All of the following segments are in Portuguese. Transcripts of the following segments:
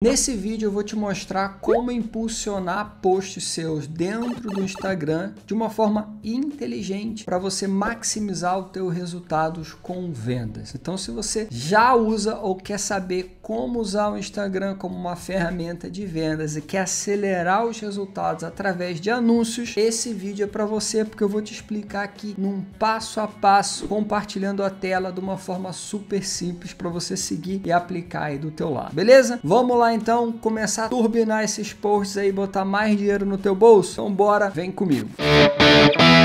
Nesse vídeo eu vou te mostrar como impulsionar posts seus dentro do Instagram de uma forma inteligente para você maximizar os teus resultados com vendas. Então se você já usa ou quer saber como usar o Instagram como uma ferramenta de vendas e quer acelerar os resultados através de anúncios, esse vídeo é para você porque eu vou te explicar aqui num passo a passo, compartilhando a tela de uma forma super simples para você seguir e aplicar aí do teu lado. Beleza? Vamos lá lá então começar a turbinar esses posts aí, botar mais dinheiro no teu bolso? Então bora, vem comigo. Música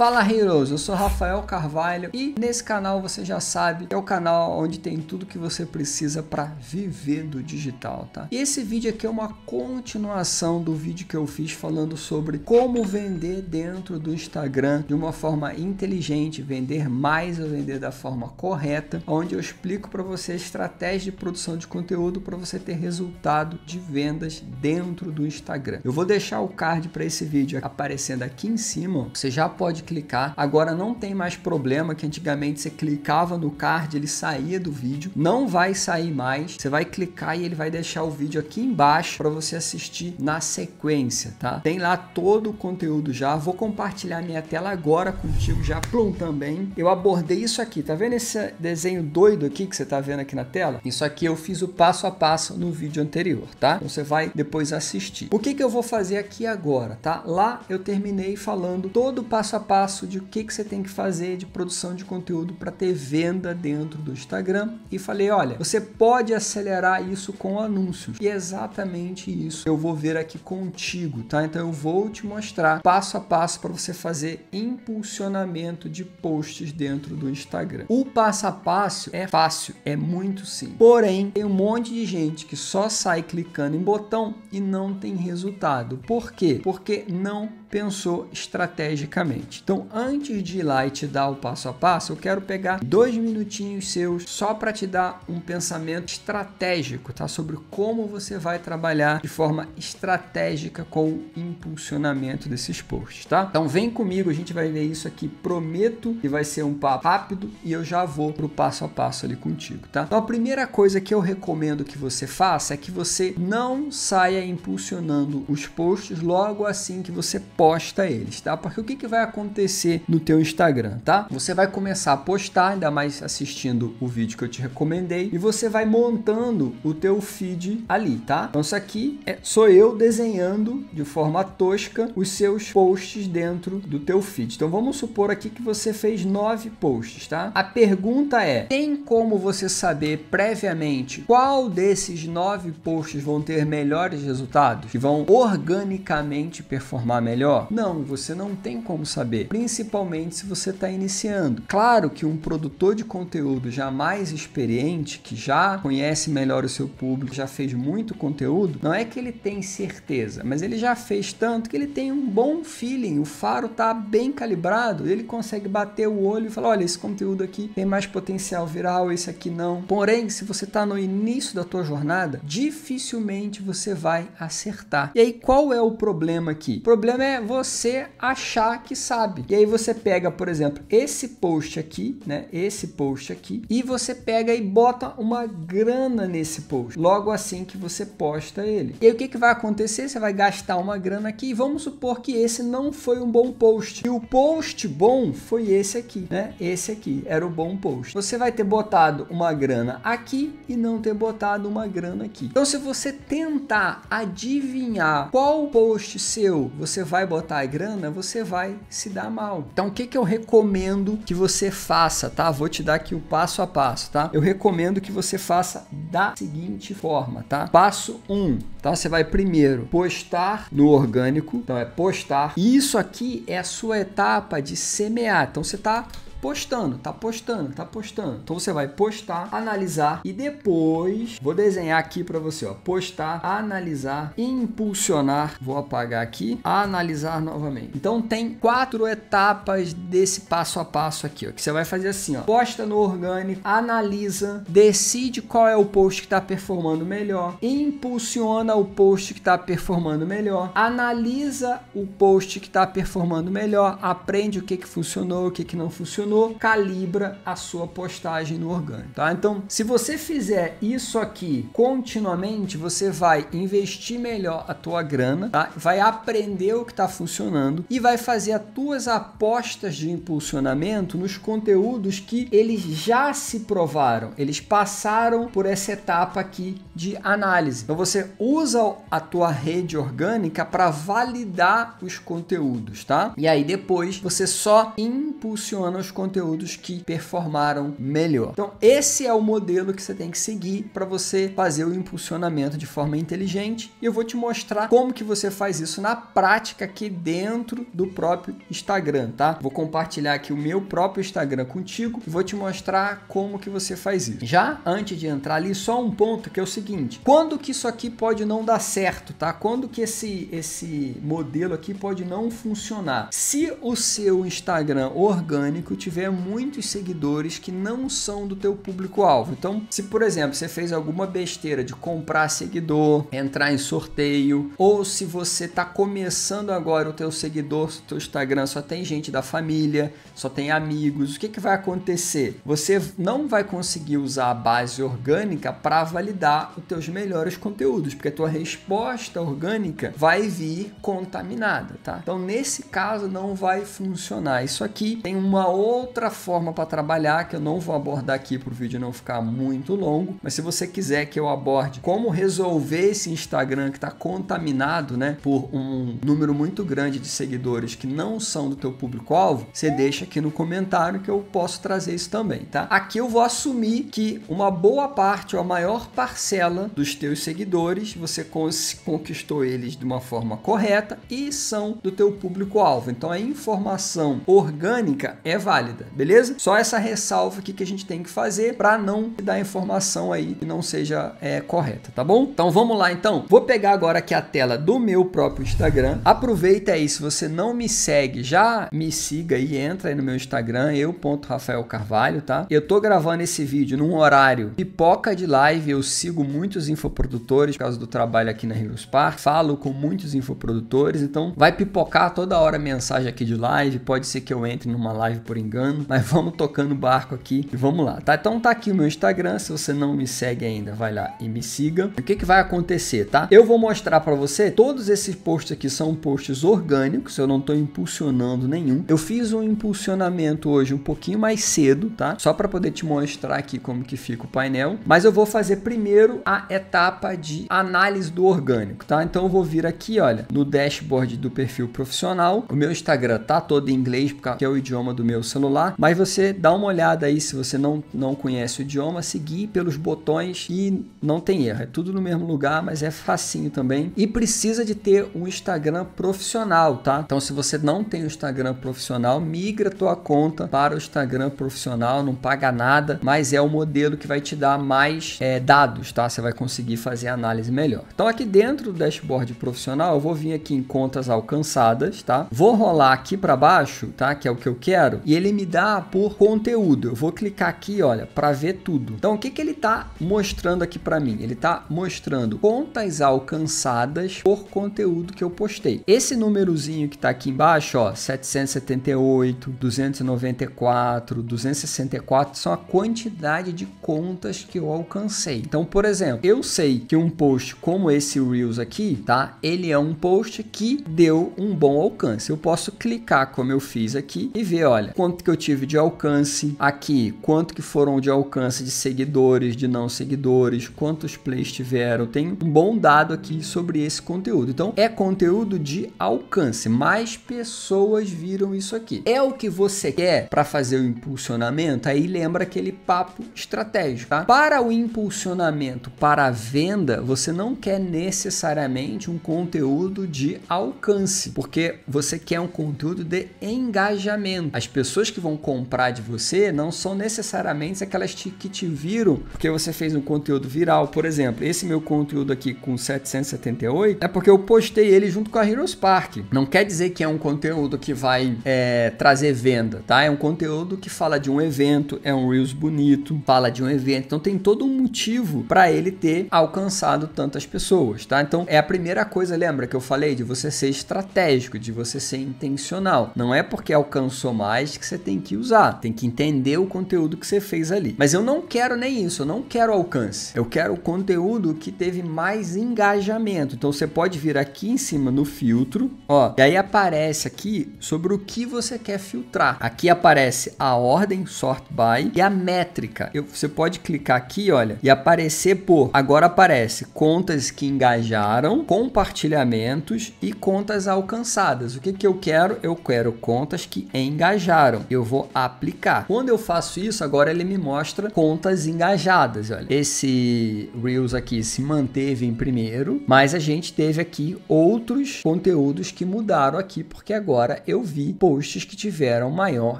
Fala Heroes, eu sou Rafael Carvalho e nesse canal você já sabe que é o canal onde tem tudo que você precisa para viver do digital, tá? E esse vídeo aqui é uma continuação do vídeo que eu fiz falando sobre como vender dentro do Instagram de uma forma inteligente, vender mais ou vender da forma correta, onde eu explico para você a estratégia de produção de conteúdo para você ter resultado de vendas dentro do Instagram. Eu vou deixar o card para esse vídeo aparecendo aqui em cima, você já pode clicar. Agora não tem mais problema que antigamente você clicava no card, ele saía do vídeo. Não vai sair mais. Você vai clicar e ele vai deixar o vídeo aqui embaixo para você assistir na sequência, tá? Tem lá todo o conteúdo já. Vou compartilhar minha tela agora contigo já plum também. Eu abordei isso aqui, tá vendo esse desenho doido aqui que você tá vendo aqui na tela? Isso aqui eu fiz o passo a passo no vídeo anterior, tá? Então você vai depois assistir. O que que eu vou fazer aqui agora, tá? Lá eu terminei falando todo o passo a passo passo de o que, que você tem que fazer de produção de conteúdo para ter venda dentro do Instagram e falei: olha, você pode acelerar isso com anúncios. E é exatamente isso eu vou ver aqui contigo, tá? Então eu vou te mostrar passo a passo para você fazer impulsionamento de posts dentro do Instagram. O passo a passo é fácil, é muito simples. Porém, tem um monte de gente que só sai clicando em botão e não tem resultado. Por quê? Porque não pensou estrategicamente. Então, antes de ir lá e te dar o passo a passo, eu quero pegar dois minutinhos seus só para te dar um pensamento estratégico, tá? Sobre como você vai trabalhar de forma estratégica com o impulsionamento desses posts, tá? Então, vem comigo, a gente vai ver isso aqui, prometo que vai ser um papo rápido e eu já vou pro passo a passo ali contigo, tá? Então, a primeira coisa que eu recomendo que você faça é que você não saia impulsionando os posts logo assim que você posta eles, tá? Porque o que, que vai acontecer no teu Instagram, tá? Você vai começar a postar, ainda mais assistindo o vídeo que eu te recomendei, e você vai montando o teu feed ali, tá? Então isso aqui é, sou eu desenhando de forma tosca os seus posts dentro do teu feed. Então vamos supor aqui que você fez nove posts, tá? A pergunta é, tem como você saber previamente qual desses nove posts vão ter melhores resultados, que vão organicamente performar melhor? melhor? Não, você não tem como saber, principalmente se você está iniciando. Claro que um produtor de conteúdo já mais experiente, que já conhece melhor o seu público, já fez muito conteúdo, não é que ele tem certeza, mas ele já fez tanto que ele tem um bom feeling, o faro está bem calibrado, ele consegue bater o olho e falar, olha, esse conteúdo aqui tem mais potencial viral, esse aqui não. Porém, se você está no início da tua jornada, dificilmente você vai acertar. E aí, qual é o problema aqui? O problema é você achar que sabe. E aí você pega, por exemplo, esse post aqui, né? Esse post aqui, e você pega e bota uma grana nesse post. Logo assim que você posta ele. E aí o que, que vai acontecer? Você vai gastar uma grana aqui. E vamos supor que esse não foi um bom post. E o post bom foi esse aqui, né? Esse aqui era o bom post. Você vai ter botado uma grana aqui e não ter botado uma grana aqui. Então, se você tentar adivinhar qual post seu você vai botar grana, você vai se dar mal. Então o que, que eu recomendo que você faça, tá? Vou te dar aqui o passo a passo, tá? Eu recomendo que você faça da seguinte forma, tá? Passo 1, um, tá? você vai primeiro postar no orgânico, então é postar. E isso aqui é a sua etapa de semear. Então você está postando, tá postando, tá postando. Então você vai postar, analisar e depois vou desenhar aqui para você, ó, postar, analisar, impulsionar, vou apagar aqui, analisar novamente. Então tem quatro etapas desse passo a passo aqui, ó, que você vai fazer assim, ó, posta no orgânico, analisa, decide qual é o post que está performando melhor, impulsiona o post que está performando melhor, analisa o post que está performando melhor, aprende o que que funcionou, o que que não funcionou mencionou, calibra a sua postagem no orgânico, tá? Então, se você fizer isso aqui continuamente, você vai investir melhor a tua grana, tá? Vai aprender o que está funcionando e vai fazer as tuas apostas de impulsionamento nos conteúdos que eles já se provaram, eles passaram por essa etapa aqui de análise. Então você usa a tua rede orgânica para validar os conteúdos, tá? E aí depois você só impulsiona os conteúdos que performaram melhor. Então, esse é o modelo que você tem que seguir para você fazer o impulsionamento de forma inteligente. E eu vou te mostrar como que você faz isso na prática aqui dentro do próprio Instagram, tá? Vou compartilhar aqui o meu próprio Instagram contigo e vou te mostrar como que você faz isso. Já antes de entrar ali, só um ponto que é o seguinte: quando que isso aqui pode não dar certo, tá? Quando que esse esse modelo aqui pode não funcionar? Se o seu Instagram orgânico te tiver muitos seguidores que não são do teu público-alvo. Então, se por exemplo você fez alguma besteira de comprar seguidor, entrar em sorteio, ou se você está começando agora o teu seguidor, o teu Instagram só tem gente da família, só tem amigos, o que, que vai acontecer? Você não vai conseguir usar a base orgânica para validar os teus melhores conteúdos, porque a tua resposta orgânica vai vir contaminada, tá? Então, nesse caso, não vai funcionar. Isso aqui tem uma outra outra forma para trabalhar que eu não vou abordar aqui para o vídeo não ficar muito longo, mas se você quiser que eu aborde como resolver esse Instagram que está contaminado, né, por um número muito grande de seguidores que não são do teu público-alvo, você deixa aqui no comentário que eu posso trazer isso também, tá? Aqui eu vou assumir que uma boa parte ou a maior parcela dos teus seguidores você conquistou eles de uma forma correta e são do teu público-alvo. Então a informação orgânica é válida válida, beleza? Só essa ressalva aqui que a gente tem que fazer para não dar informação aí que não seja é, correta, tá bom? Então vamos lá então. Vou pegar agora aqui a tela do meu próprio Instagram. Aproveita aí, se você não me segue, já me siga aí, entra aí no meu Instagram, eu Rafael Carvalho, tá? Eu tô gravando esse vídeo num horário pipoca de live, eu sigo muitos infoprodutores por causa do trabalho aqui na Heroes Park, falo com muitos infoprodutores, então vai pipocar toda hora mensagem aqui de live, pode ser que eu entre numa live por engano, engano, mas vamos tocando o barco aqui e vamos lá, tá? Então tá aqui o meu Instagram, se você não me segue ainda, vai lá e me siga. O que que vai acontecer, tá? Eu vou mostrar para você, todos esses posts aqui são posts orgânicos, eu não tô impulsionando nenhum. Eu fiz um impulsionamento hoje um pouquinho mais cedo, tá? Só para poder te mostrar aqui como que fica o painel, mas eu vou fazer primeiro a etapa de análise do orgânico, tá? Então eu vou vir aqui, olha, no dashboard do perfil profissional. O meu Instagram tá todo em inglês, porque é o idioma do meu celular celular, mas você dá uma olhada aí se você não, não conhece o idioma, seguir pelos botões e não tem erro. É tudo no mesmo lugar, mas é facinho também. E precisa de ter um Instagram profissional, tá? Então se você não tem o um Instagram profissional, migra tua conta para o Instagram profissional, não paga nada, mas é o modelo que vai te dar mais é, dados, tá? Você vai conseguir fazer a análise melhor. Então aqui dentro do dashboard profissional, eu vou vir aqui em contas alcançadas, tá? Vou rolar aqui para baixo, tá? Que é o que eu quero. E ele ele me dá por conteúdo. Eu vou clicar aqui, olha, para ver tudo. Então, o que, que ele está mostrando aqui para mim? Ele está mostrando contas alcançadas por conteúdo que eu postei. Esse númerozinho que está aqui embaixo, ó, 778, 294, 264, são a quantidade de contas que eu alcancei. Então, por exemplo, eu sei que um post como esse Reels aqui, tá? Ele é um post que deu um bom alcance. Eu posso clicar como eu fiz aqui e ver, olha, quanto que eu tive de alcance aqui, quanto que foram de alcance de seguidores, de não seguidores, quantos plays tiveram. Tem um bom dado aqui sobre esse conteúdo. Então, é conteúdo de alcance. Mais pessoas viram isso aqui. É o que você quer para fazer o impulsionamento? Aí lembra aquele papo estratégico, tá? Para o impulsionamento, para a venda, você não quer necessariamente um conteúdo de alcance, porque você quer um conteúdo de engajamento. As pessoas que vão comprar de você não são necessariamente aquelas que te viram porque você fez um conteúdo viral. Por exemplo, esse meu conteúdo aqui com 778 é porque eu postei ele junto com a Heroes Park. Não quer dizer que é um conteúdo que vai é, trazer venda, tá? É um conteúdo que fala de um evento, é um Reels bonito, fala de um evento. Então tem todo um motivo para ele ter alcançado tantas pessoas, tá? Então é a primeira coisa, lembra que eu falei de você ser estratégico, de você ser intencional. Não é porque alcançou mais que você tem que usar, tem que entender o conteúdo que você fez ali. Mas eu não quero nem isso, eu não quero alcance. Eu quero o conteúdo que teve mais engajamento. Então você pode vir aqui em cima no filtro, ó, e aí aparece aqui sobre o que você quer filtrar. Aqui aparece a ordem sort by e a métrica. Eu, você pode clicar aqui, olha, e aparecer por. Agora aparece contas que engajaram, compartilhamentos e contas alcançadas. O que que eu quero? Eu quero contas que engajaram eu vou aplicar. Quando eu faço isso, agora ele me mostra contas engajadas. Olha, esse Reels aqui se manteve em primeiro, mas a gente teve aqui outros conteúdos que mudaram aqui, porque agora eu vi posts que tiveram maior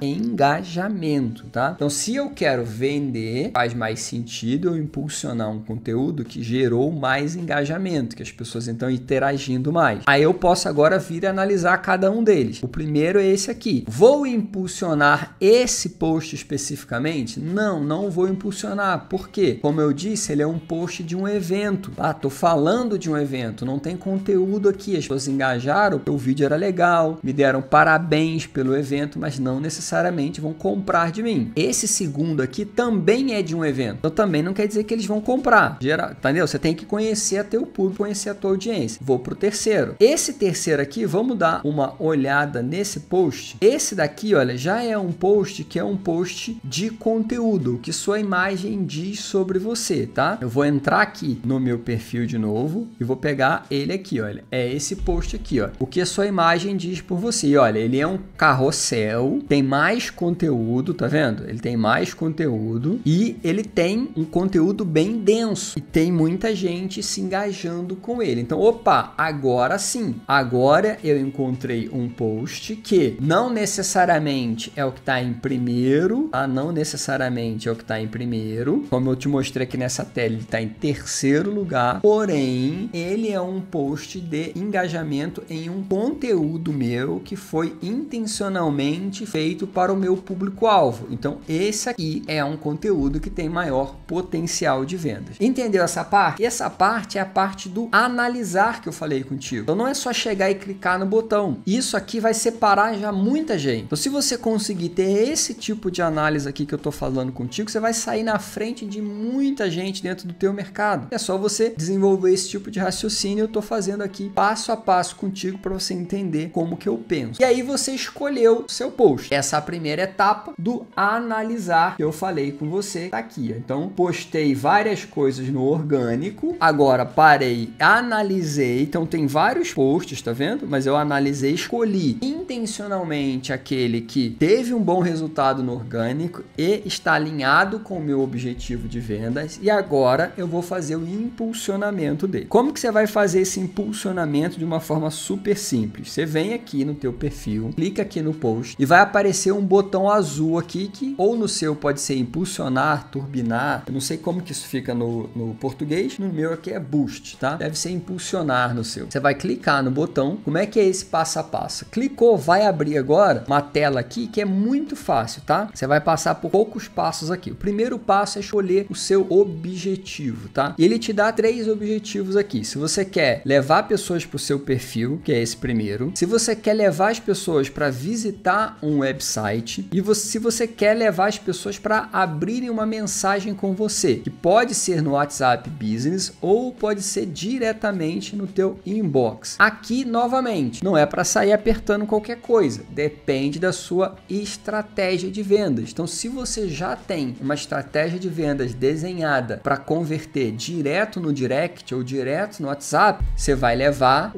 engajamento, tá? Então, se eu quero vender, faz mais sentido eu impulsionar um conteúdo que gerou mais engajamento, que as pessoas então interagindo mais. Aí eu posso agora vir analisar cada um deles. O primeiro é esse aqui. Vou impulsionar impulsionar esse post especificamente? Não, não vou impulsionar. Por quê? Como eu disse, ele é um post de um evento. Ah, tô falando de um evento, não tem conteúdo aqui. As pessoas engajaram, o vídeo era legal, me deram parabéns pelo evento, mas não necessariamente vão comprar de mim. Esse segundo aqui também é de um evento. Então também não quer dizer que eles vão comprar. Geral, entendeu? Você tem que conhecer até teu público, conhecer a tua audiência. Vou pro terceiro. Esse terceiro aqui, vamos dar uma olhada nesse post. Esse daqui, olha, já é é um post que é um post de conteúdo, que sua imagem diz sobre você, tá? Eu vou entrar aqui no meu perfil de novo e vou pegar ele aqui, olha. É esse post aqui, ó. O que a sua imagem diz por você. E olha, ele é um carrossel, tem mais conteúdo, tá vendo? Ele tem mais conteúdo e ele tem um conteúdo bem denso e tem muita gente se engajando com ele. Então, opa, agora sim. Agora eu encontrei um post que não necessariamente é o que está em primeiro, tá? Não necessariamente é o que está em primeiro. Como eu te mostrei aqui nessa tela, ele está em terceiro lugar. Porém, ele é um post de engajamento em um conteúdo meu que foi intencionalmente feito para o meu público-alvo. Então, esse aqui é um conteúdo que tem maior potencial de vendas. Entendeu essa parte? E essa parte é a parte do analisar que eu falei contigo. Então, não é só chegar e clicar no botão. Isso aqui vai separar já muita gente. Então, se você conseguir conseguir ter esse tipo de análise aqui que eu estou falando contigo, você vai sair na frente de muita gente dentro do teu mercado. É só você desenvolver esse tipo de raciocínio. Eu estou fazendo aqui passo a passo contigo para você entender como que eu penso. E aí você escolheu o seu post. Essa é a primeira etapa do analisar que eu falei com você tá aqui. Então postei várias coisas no orgânico. Agora parei, analisei. Então tem vários posts, tá vendo? Mas eu analisei, escolhi intencionalmente aquele que teve um bom resultado no orgânico e está alinhado com o meu objetivo de vendas e agora eu vou fazer o impulsionamento dele. Como que você vai fazer esse impulsionamento de uma forma super simples? Você vem aqui no teu perfil, clica aqui no post e vai aparecer um botão azul aqui que ou no seu pode ser impulsionar, turbinar, eu não sei como que isso fica no, no português, no meu aqui é boost, tá? Deve ser impulsionar no seu. Você vai clicar no botão, como é que é esse passo a passo? Clicou, vai abrir agora uma tela aqui que é muito fácil, tá? Você vai passar por poucos passos aqui. O primeiro passo é escolher o seu objetivo, tá? E ele te dá três objetivos aqui. Se você quer levar pessoas para o seu perfil, que é esse primeiro, se você quer levar as pessoas para visitar um website e você, se você quer levar as pessoas para abrirem uma mensagem com você, que pode ser no WhatsApp Business ou pode ser diretamente no teu inbox. Aqui novamente, não é para sair apertando qualquer coisa, depende da sua e estratégia de vendas. Então, se você já tem uma estratégia de vendas desenhada para converter direto no direct ou direto no WhatsApp, você vai levar,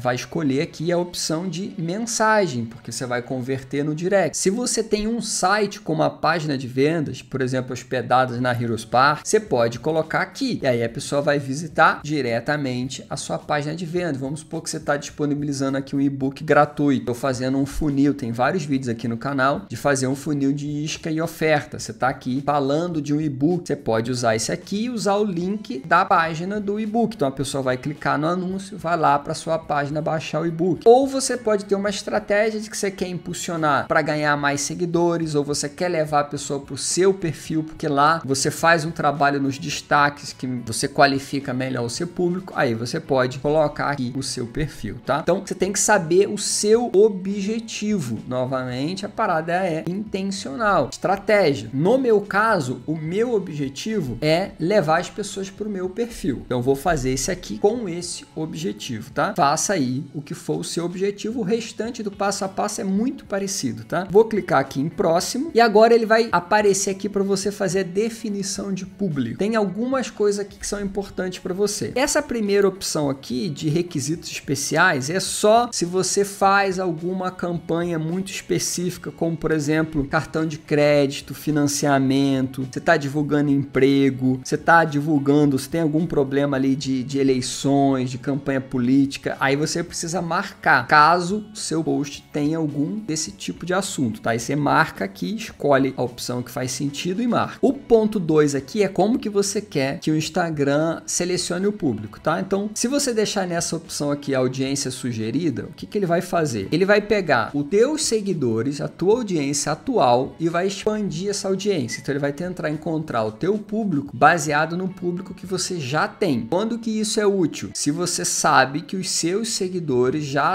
vai escolher aqui a opção de mensagem, porque você vai converter no direct. Se você tem um site com uma página de vendas, por exemplo, hospedadas na Heroes Park, você pode colocar aqui. E aí a pessoa vai visitar diretamente a sua página de venda. Vamos supor que você está disponibilizando aqui um e-book gratuito, ou fazendo um funil. Tem vários vídeos aqui no canal canal de fazer um funil de isca e oferta. Você está aqui falando de um e-book, você pode usar esse aqui e usar o link da página do e-book. Então a pessoa vai clicar no anúncio, vai lá para sua página baixar o e-book. Ou você pode ter uma estratégia de que você quer impulsionar para ganhar mais seguidores, ou você quer levar a pessoa para o seu perfil, porque lá você faz um trabalho nos destaques que você qualifica melhor o seu público. Aí você pode colocar aqui o seu perfil, tá? Então você tem que saber o seu objetivo. Novamente, a parada é intencional, estratégia. No meu caso, o meu objetivo é levar as pessoas para o meu perfil. Então vou fazer esse aqui com esse objetivo, tá? Faça aí o que for o seu objetivo, o restante do passo a passo é muito parecido, tá? Vou clicar aqui em próximo e agora ele vai aparecer aqui para você fazer a definição de público. Tem algumas coisas aqui que são importantes para você. Essa primeira opção aqui de requisitos especiais é só se você faz alguma campanha muito específica como, por exemplo, cartão de crédito, financiamento, você está divulgando emprego, você está divulgando, se tem algum problema ali de, de eleições, de campanha política, aí você precisa marcar caso seu post tenha algum desse tipo de assunto, tá? Aí você marca aqui, escolhe a opção que faz sentido e marca. O ponto 2 aqui é como que você quer que o Instagram selecione o público, tá? Então, se você deixar nessa opção aqui audiência sugerida, o que, que ele vai fazer? Ele vai pegar os teus seguidores, a tua audiência atual e vai expandir essa audiência. Então ele vai tentar encontrar o teu público baseado no público que você já tem. Quando que isso é útil? Se você sabe que os seus seguidores já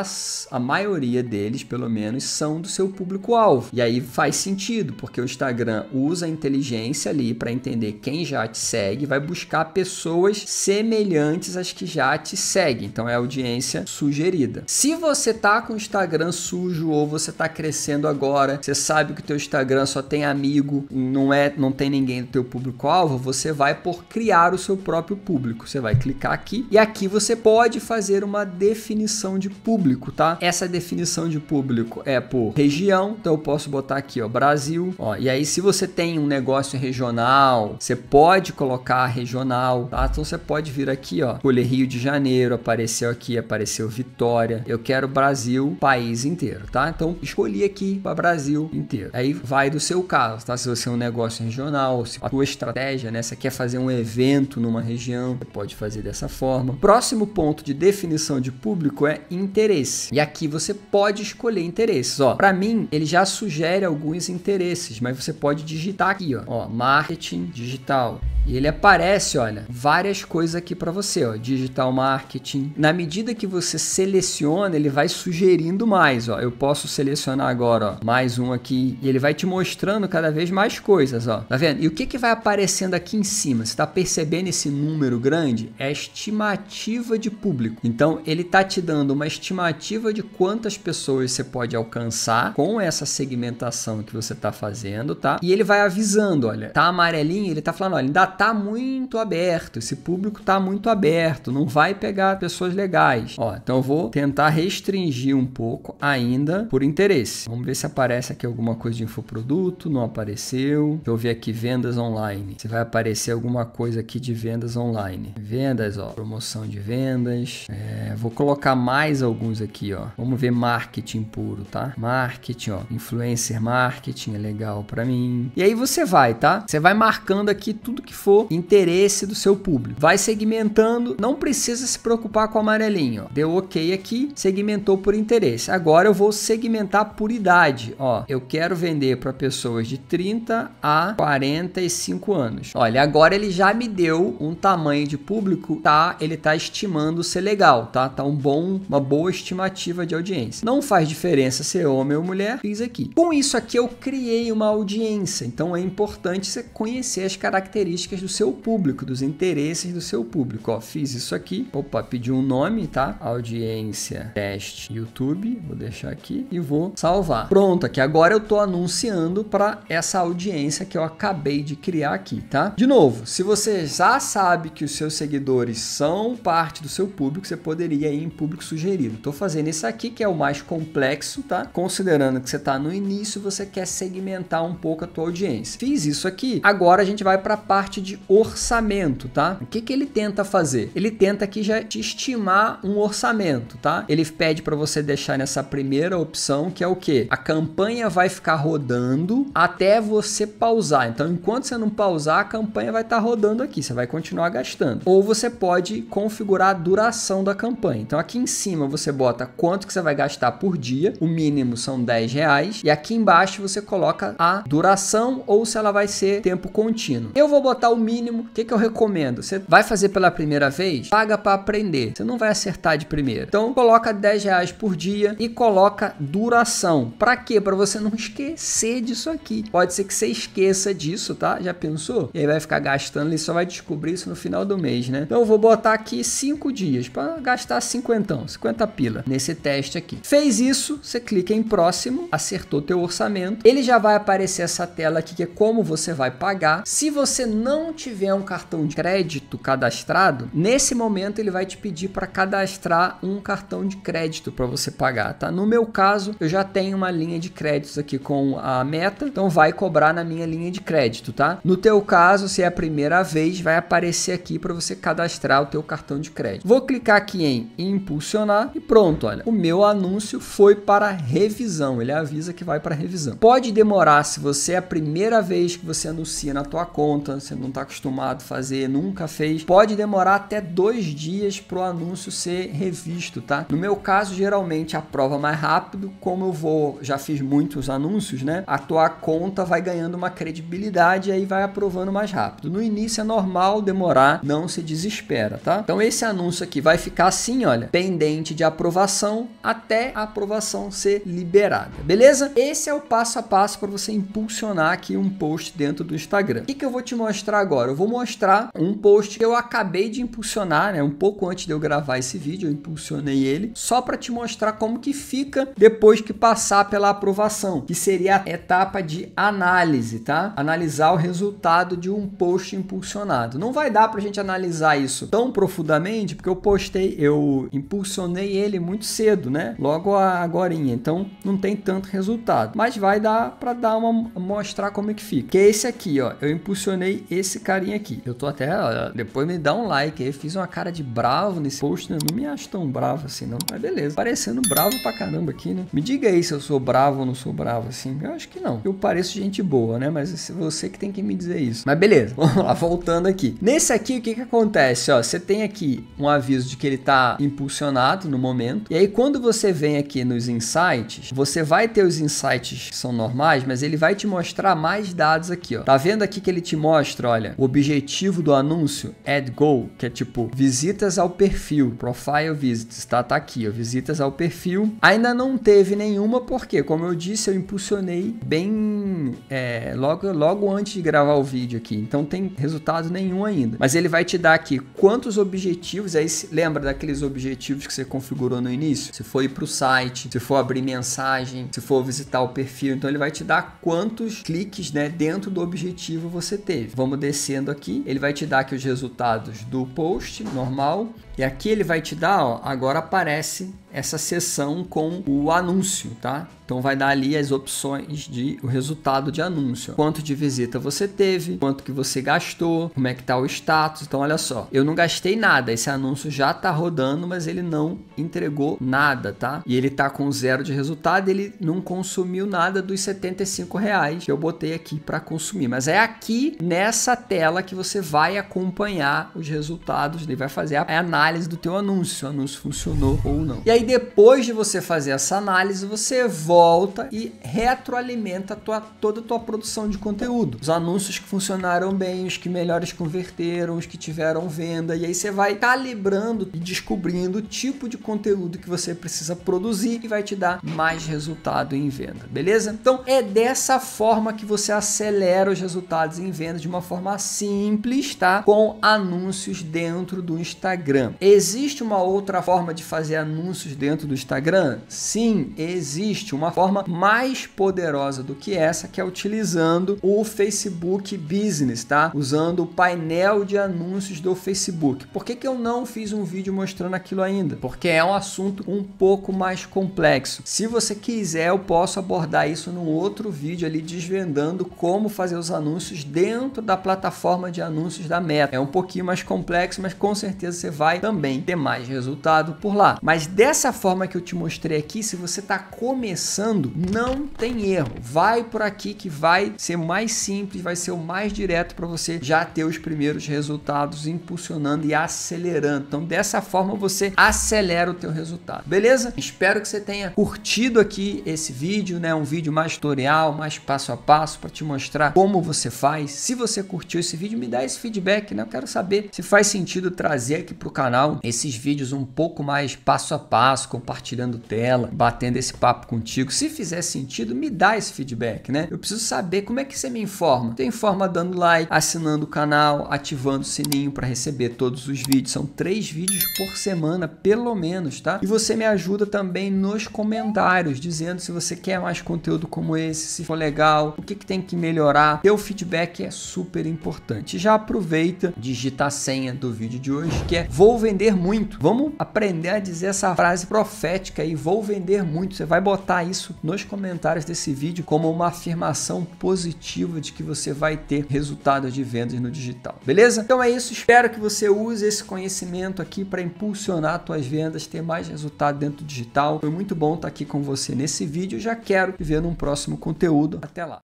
a maioria deles, pelo menos, são do seu público-alvo. E aí faz sentido, porque o Instagram usa a inteligência ali para entender quem já te segue, vai buscar pessoas semelhantes às que já te seguem. Então é audiência sugerida. Se você tá com o Instagram sujo ou você tá crescendo agora agora, você sabe que o teu Instagram só tem amigo, não é, não tem ninguém do teu público-alvo, você vai por criar o seu próprio público. Você vai clicar aqui e aqui você pode fazer uma definição de público, tá? Essa definição de público é por região, então eu posso botar aqui, ó, Brasil, ó. E aí se você tem um negócio regional, você pode colocar regional, tá? Então você pode vir aqui, ó, escolher Rio de Janeiro, apareceu aqui, apareceu Vitória. Eu quero Brasil, país inteiro, tá? Então escolhi aqui Brasil inteiro. Aí vai do seu caso, tá? Se você é um negócio regional, se a tua estratégia, né? Você quer fazer um evento numa região, você pode fazer dessa forma. Próximo ponto de definição de público é interesse. E aqui você pode escolher interesses, ó. Para mim, ele já sugere alguns interesses, mas você pode digitar aqui, ó, ó marketing digital. E ele aparece, olha, várias coisas aqui para você, ó, digital marketing. Na medida que você seleciona, ele vai sugerindo mais, ó. Eu posso selecionar agora, ó, mais um aqui, e ele vai te mostrando cada vez mais coisas, ó. Tá vendo? E o que, que vai aparecendo aqui em cima? Você tá percebendo esse número grande? É a estimativa de público. Então, ele tá te dando uma estimativa de quantas pessoas você pode alcançar com essa segmentação que você tá fazendo, tá? E ele vai avisando, olha, tá amarelinho, ele tá falando, olha, ainda tá muito aberto, esse público tá muito aberto, não vai pegar pessoas legais. Ó, então eu vou tentar restringir um pouco ainda por interesse. Vamos ver se a aparece aqui alguma coisa de infoproduto, não apareceu. Deixa eu ver aqui vendas online. Você vai aparecer alguma coisa aqui de vendas online. Vendas, ó, promoção de vendas. É, vou colocar mais alguns aqui, ó. Vamos ver marketing puro, tá? Marketing, ó. Influencer marketing é legal para mim. E aí você vai, tá? Você vai marcando aqui tudo que for interesse do seu público. Vai segmentando, não precisa se preocupar com amarelinho, ó. Deu OK aqui, segmentou por interesse. Agora eu vou segmentar por idade idade, ó, eu quero vender para pessoas de 30 a 45 anos. Olha, agora ele já me deu um tamanho de público, tá? Ele tá estimando ser legal, tá? Tá um bom, uma boa estimativa de audiência. Não faz diferença ser homem ou mulher, fiz aqui. Com isso aqui eu criei uma audiência, então é importante você conhecer as características do seu público, dos interesses do seu público. Ó, fiz isso aqui, opa, pedi um nome, tá? Audiência, teste, YouTube, vou deixar aqui e vou salvar. Pronto pronta, que agora eu estou anunciando para essa audiência que eu acabei de criar aqui, tá? De novo, se você já sabe que os seus seguidores são parte do seu público, você poderia ir em público sugerido. Estou fazendo esse aqui que é o mais complexo, tá? Considerando que você está no início, você quer segmentar um pouco a tua audiência. Fiz isso aqui. Agora a gente vai para a parte de orçamento, tá? O que que ele tenta fazer? Ele tenta aqui já te estimar um orçamento, tá? Ele pede para você deixar nessa primeira opção, que é o que? A campanha campanha vai ficar rodando até você pausar. Então, enquanto você não pausar, a campanha vai estar tá rodando aqui, você vai continuar gastando. Ou você pode configurar a duração da campanha. Então, aqui em cima você bota quanto que você vai gastar por dia, o mínimo são 10 reais, e aqui embaixo você coloca a duração ou se ela vai ser tempo contínuo. Eu vou botar o mínimo, o que, que eu recomendo? Você vai fazer pela primeira vez? Paga para aprender, você não vai acertar de primeira. Então, coloca 10 reais por dia e coloca duração. Para quê? Para você não esquecer disso aqui. Pode ser que você esqueça disso, tá? Já pensou? E aí vai ficar gastando e só vai descobrir isso no final do mês, né? Então eu vou botar aqui 5 dias para gastar 50, 50 pila nesse teste aqui. Fez isso, você clica em próximo, acertou teu orçamento. Ele já vai aparecer essa tela aqui que é como você vai pagar. Se você não tiver um cartão de crédito cadastrado, nesse momento ele vai te pedir para cadastrar um cartão de crédito para você pagar, tá? No meu caso, eu já tenho uma linha linha de créditos aqui com a meta, então vai cobrar na minha linha de crédito, tá? No teu caso, se é a primeira vez, vai aparecer aqui para você cadastrar o teu cartão de crédito. Vou clicar aqui em impulsionar e pronto, olha, o meu anúncio foi para revisão, ele avisa que vai para revisão. Pode demorar se você é a primeira vez que você anuncia na tua conta, você não está acostumado a fazer, nunca fez, pode demorar até dois dias para o anúncio ser revisto, tá? No meu caso, geralmente a prova é mais rápido, como eu vou já fiz muitos anúncios, né? A tua conta vai ganhando uma credibilidade e aí vai aprovando mais rápido. No início é normal demorar, não se desespera, tá? Então esse anúncio aqui vai ficar assim, olha, pendente de aprovação até a aprovação ser liberada, beleza? Esse é o passo a passo para você impulsionar aqui um post dentro do Instagram. O que, que eu vou te mostrar agora? Eu vou mostrar um post que eu acabei de impulsionar, né? Um pouco antes de eu gravar esse vídeo, eu impulsionei ele, só para te mostrar como que fica depois que passar pela aprovação, que seria a etapa de análise, tá? Analisar o resultado de um post impulsionado. Não vai dar para a gente analisar isso tão profundamente, porque eu postei, eu impulsionei ele muito cedo, né? Logo agorinha, então não tem tanto resultado, mas vai dar para dar uma mostrar como é que fica. Que é esse aqui, ó, eu impulsionei esse carinha aqui. Eu tô até, depois me dá um like aí, fiz uma cara de bravo nesse post, né? Eu não me acho tão bravo assim não, mas beleza. Parecendo bravo pra caramba aqui, né? Me diga aí se eu sou bravo bravo ou não sou bravo, assim? Eu acho que não. Eu pareço gente boa, né? Mas é você que tem que me dizer isso. Mas beleza, vamos lá, voltando aqui. Nesse aqui, o que que acontece, ó? Você tem aqui um aviso de que ele tá impulsionado no momento. E aí, quando você vem aqui nos insights, você vai ter os insights que são normais, mas ele vai te mostrar mais dados aqui, ó. Tá vendo aqui que ele te mostra, olha, o objetivo do anúncio, ad goal, que é tipo, visitas ao perfil, profile visits, tá? Tá aqui, ó, visitas ao perfil. Ainda não teve nenhuma, porque como como eu disse, eu impulsionei bem é, logo, logo antes de gravar o vídeo aqui. Então tem resultado nenhum ainda. Mas ele vai te dar aqui quantos objetivos. Aí é lembra daqueles objetivos que você configurou no início? Se for ir para o site, se for abrir mensagem, se for visitar o perfil. Então ele vai te dar quantos cliques né, dentro do objetivo você teve. Vamos descendo aqui. Ele vai te dar aqui os resultados do post normal, e aqui ele vai te dar, ó, agora aparece essa seção com o anúncio, tá? Então vai dar ali as opções de o resultado de anúncio. Quanto de visita você teve, quanto que você gastou, como é que tá o status. Então olha só, eu não gastei nada, esse anúncio já tá rodando, mas ele não entregou nada, tá? E ele tá com zero de resultado, ele não consumiu nada dos 75 reais que eu botei aqui para consumir. Mas é aqui nessa tela que você vai acompanhar os resultados, ele vai fazer a análise análise do teu anúncio, se o anúncio funcionou ou não. E aí depois de você fazer essa análise, você volta e retroalimenta tua, toda a tua produção de conteúdo. Os anúncios que funcionaram bem, os que melhores converteram, os que tiveram venda, e aí você vai calibrando e descobrindo o tipo de conteúdo que você precisa produzir e vai te dar mais resultado em venda, beleza? Então é dessa forma que você acelera os resultados em venda de uma forma simples, tá? Com anúncios dentro do Instagram. Existe uma outra forma de fazer anúncios dentro do Instagram? Sim, existe uma forma mais poderosa do que essa, que é utilizando o Facebook Business, tá? Usando o painel de anúncios do Facebook. Por que, que eu não fiz um vídeo mostrando aquilo ainda? Porque é um assunto um pouco mais complexo. Se você quiser, eu posso abordar isso num outro vídeo ali desvendando como fazer os anúncios dentro da plataforma de anúncios da Meta. É um pouquinho mais complexo, mas com certeza você vai também ter mais resultado por lá. Mas dessa forma que eu te mostrei aqui, se você está começando, não tem erro. Vai por aqui que vai ser mais simples, vai ser o mais direto para você já ter os primeiros resultados impulsionando e acelerando. Então, dessa forma você acelera o teu resultado. Beleza? Espero que você tenha curtido aqui esse vídeo, né? Um vídeo mais tutorial, mais passo a passo para te mostrar como você faz. Se você curtiu esse vídeo, me dá esse feedback, né? Eu quero saber se faz sentido trazer aqui para o canal canal esses vídeos um pouco mais passo a passo, compartilhando tela, batendo esse papo contigo. Se fizer sentido, me dá esse feedback, né? Eu preciso saber como é que você me informa. Tem forma dando like, assinando o canal, ativando o sininho para receber todos os vídeos. São três vídeos por semana, pelo menos, tá? E você me ajuda também nos comentários, dizendo se você quer mais conteúdo como esse, se for legal, o que, que tem que melhorar. Teu feedback é super importante. Já aproveita, digita a senha do vídeo de hoje, que é vou vou vender muito. Vamos aprender a dizer essa frase profética aí, vou vender muito. Você vai botar isso nos comentários desse vídeo como uma afirmação positiva de que você vai ter resultados de vendas no digital. Beleza? Então é isso, espero que você use esse conhecimento aqui para impulsionar suas vendas, ter mais resultado dentro do digital. Foi muito bom estar aqui com você nesse vídeo. Já quero te ver num próximo conteúdo. Até lá.